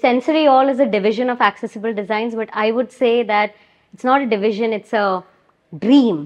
sensory all is a division of accessible designs but i would say that it's not a division it's a dream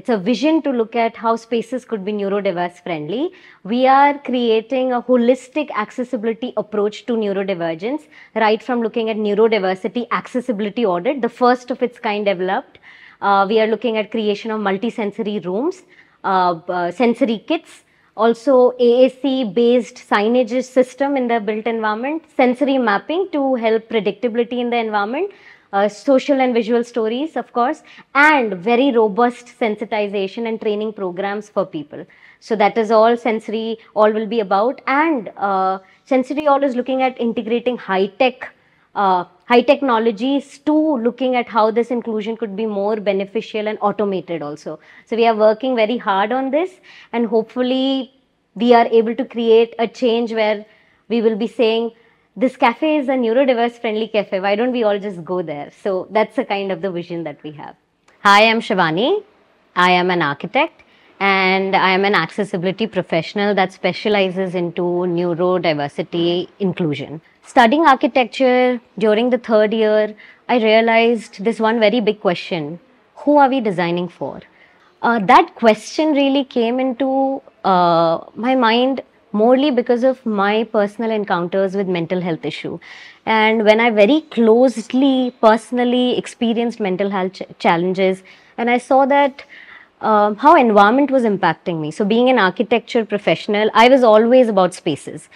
it's a vision to look at how spaces could be neurodiverse friendly. We are creating a holistic accessibility approach to neurodivergence, right from looking at neurodiversity accessibility audit, the first of its kind developed. Uh, we are looking at creation of multisensory rooms, uh, uh, sensory kits, also AAC based signage system in the built environment, sensory mapping to help predictability in the environment, uh, social and visual stories, of course, and very robust sensitization and training programs for people. So that is all sensory all will be about. And uh, sensory all is looking at integrating high tech uh, high technologies to looking at how this inclusion could be more beneficial and automated also. So we are working very hard on this and hopefully we are able to create a change where we will be saying this cafe is a neurodiverse friendly cafe. Why don't we all just go there? So that's the kind of the vision that we have. Hi, I'm Shivani. I am an architect and I am an accessibility professional that specializes into neurodiversity inclusion studying architecture during the third year, I realized this one very big question who are we designing for? Uh, that question really came into uh, my mind morely because of my personal encounters with mental health issue and when i very closely personally experienced mental health ch- challenges and i saw that um, how environment was impacting me so being an architecture professional i was always about spaces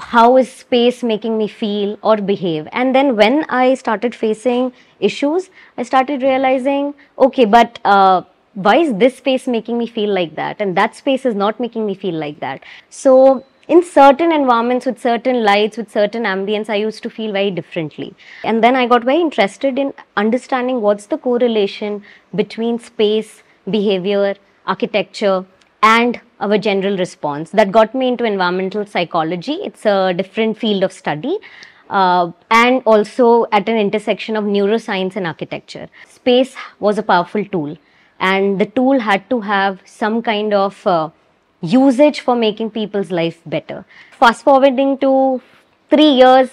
how is space making me feel or behave and then when i started facing issues i started realizing okay but uh, why is this space making me feel like that and that space is not making me feel like that so in certain environments with certain lights with certain ambience i used to feel very differently and then i got very interested in understanding what's the correlation between space behavior architecture and our general response. That got me into environmental psychology. It's a different field of study. Uh, and also at an intersection of neuroscience and architecture. Space was a powerful tool, and the tool had to have some kind of uh, usage for making people's life better. Fast forwarding to three years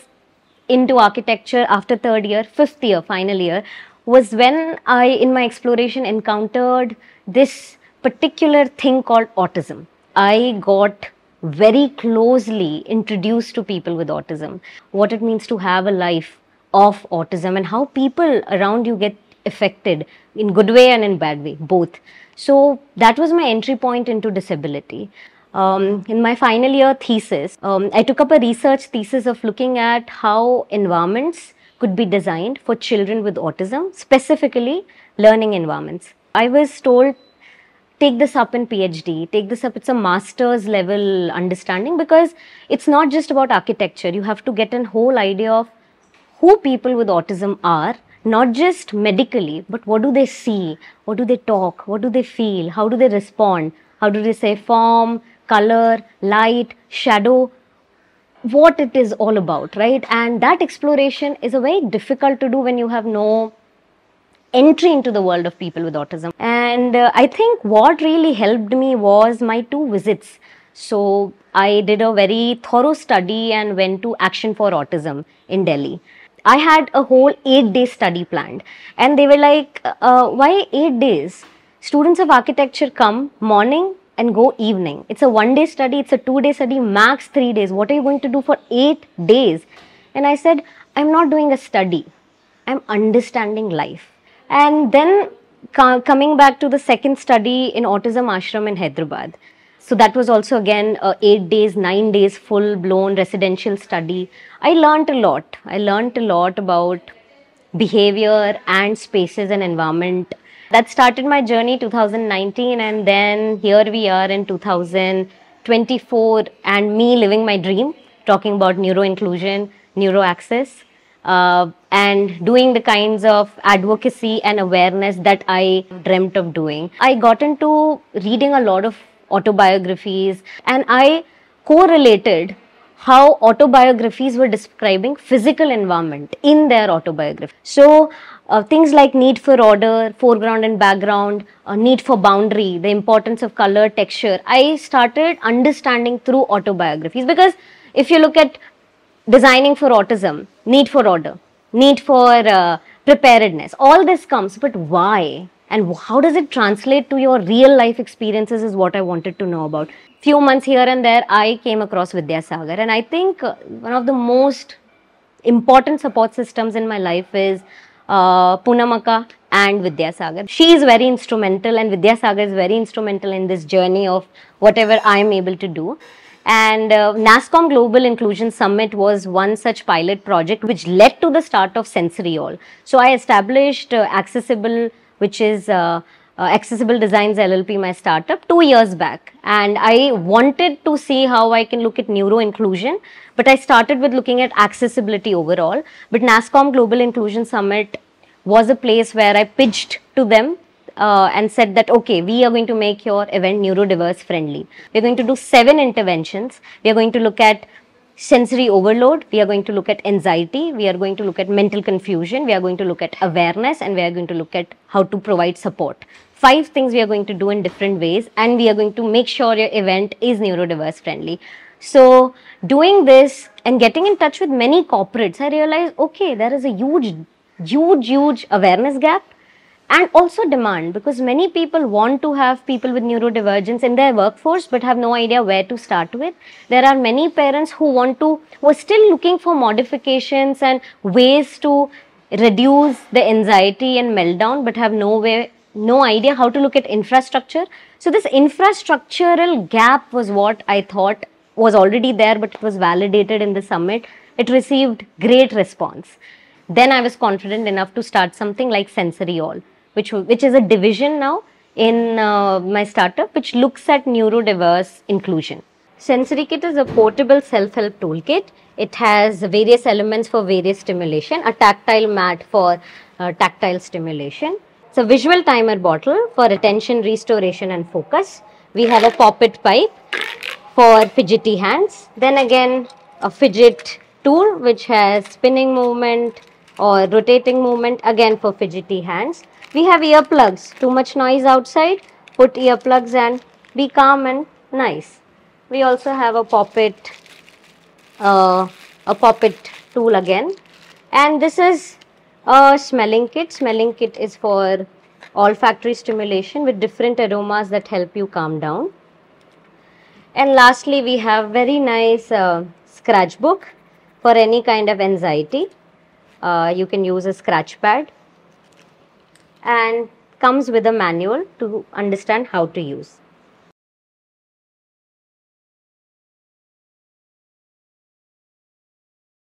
into architecture, after third year, fifth year, final year, was when I, in my exploration, encountered this particular thing called autism. I got very closely introduced to people with autism, what it means to have a life of autism, and how people around you get affected in good way and in bad way, both. So that was my entry point into disability. Um, in my final year thesis, um, I took up a research thesis of looking at how environments could be designed for children with autism, specifically learning environments. I was told take this up in PhD, take this up, it's a master's level understanding because it's not just about architecture. You have to get an whole idea of who people with autism are, not just medically, but what do they see, what do they talk, what do they feel, how do they respond, how do they say form, color, light, shadow, what it is all about, right? And that exploration is a very difficult to do when you have no entry into the world of people with autism. And uh, I think what really helped me was my two visits. So I did a very thorough study and went to Action for Autism in Delhi. I had a whole eight day study planned, and they were like, uh, Why eight days? Students of architecture come morning and go evening. It's a one day study, it's a two day study, max three days. What are you going to do for eight days? And I said, I'm not doing a study, I'm understanding life. And then coming back to the second study in Autism Ashram in Hyderabad. So that was also again uh, eight days, nine days, full blown residential study. I learned a lot. I learned a lot about behavior and spaces and environment. That started my journey 2019, and then here we are in 2024, and me living my dream, talking about neuro inclusion, neuro access uh, and doing the kinds of advocacy and awareness that I dreamt of doing. I got into reading a lot of autobiographies and I correlated how autobiographies were describing physical environment in their autobiography. So uh, things like need for order, foreground and background, uh, need for boundary, the importance of color, texture. I started understanding through autobiographies because if you look at designing for autism, need for order, need for uh, preparedness, all this comes, but why? And how does it translate to your real life experiences is what I wanted to know about. Few months here and there, I came across Sagar, and I think uh, one of the most important support systems in my life is uh, Poonamaka and Sagar. She is very instrumental and Sagar is very instrumental in this journey of whatever I am able to do. And uh, NASCOM Global Inclusion Summit was one such pilot project which led to the start of Sensoryall. So I established uh, Accessible, which is uh, uh Accessible Designs LLP, my startup, two years back. And I wanted to see how I can look at neuro inclusion, but I started with looking at accessibility overall. But NASCOM Global Inclusion Summit was a place where I pitched to them uh, and said that okay we are going to make your event neurodiverse friendly we're going to do seven interventions we are going to look at sensory overload we are going to look at anxiety we are going to look at mental confusion we are going to look at awareness and we are going to look at how to provide support five things we are going to do in different ways and we are going to make sure your event is neurodiverse friendly so doing this and getting in touch with many corporates i realized okay there is a huge huge huge awareness gap and also demand because many people want to have people with neurodivergence in their workforce but have no idea where to start with there are many parents who want to were still looking for modifications and ways to reduce the anxiety and meltdown but have no way no idea how to look at infrastructure so this infrastructural gap was what i thought was already there but it was validated in the summit it received great response then i was confident enough to start something like sensory all which which is a division now in uh, my startup, which looks at neurodiverse inclusion. Sensory Kit is a portable self-help toolkit. It has various elements for various stimulation, a tactile mat for uh, tactile stimulation. It's a visual timer bottle for attention restoration and focus. We have a poppet pipe for fidgety hands. Then again, a fidget tool which has spinning movement or rotating movement again for fidgety hands. We have earplugs. Too much noise outside, put earplugs and be calm and nice. We also have a poppet, uh, a poppet tool again. And this is a smelling kit. Smelling kit is for olfactory stimulation with different aromas that help you calm down. And lastly, we have very nice uh, scratchbook for any kind of anxiety. Uh, you can use a scratch pad and comes with a manual to understand how to use.